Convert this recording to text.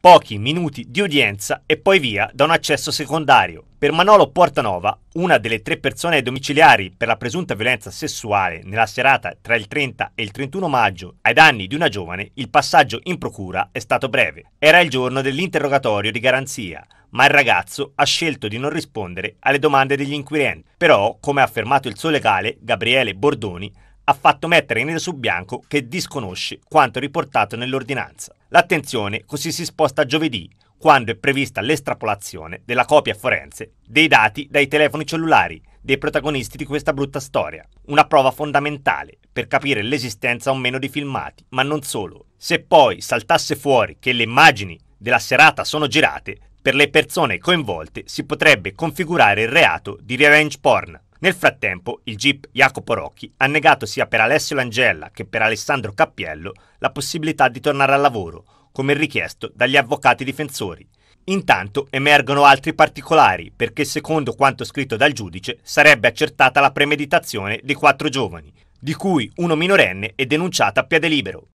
Pochi minuti di udienza e poi via da un accesso secondario. Per Manolo Portanova, una delle tre persone domiciliari per la presunta violenza sessuale nella serata tra il 30 e il 31 maggio ai danni di una giovane, il passaggio in procura è stato breve. Era il giorno dell'interrogatorio di garanzia, ma il ragazzo ha scelto di non rispondere alle domande degli inquirenti. Però, come ha affermato il suo legale, Gabriele Bordoni, ha fatto mettere in nero su bianco che disconosce quanto riportato nell'ordinanza. L'attenzione così si sposta a giovedì, quando è prevista l'estrapolazione della copia forense dei dati dai telefoni cellulari dei protagonisti di questa brutta storia. Una prova fondamentale per capire l'esistenza o meno dei filmati, ma non solo. Se poi saltasse fuori che le immagini della serata sono girate, per le persone coinvolte si potrebbe configurare il reato di revenge porn. Nel frattempo, il GIP Jacopo Rocchi ha negato sia per Alessio Langella che per Alessandro Cappiello la possibilità di tornare al lavoro, come richiesto dagli avvocati difensori. Intanto emergono altri particolari, perché secondo quanto scritto dal giudice sarebbe accertata la premeditazione di quattro giovani, di cui uno minorenne e denunciata a piede libero.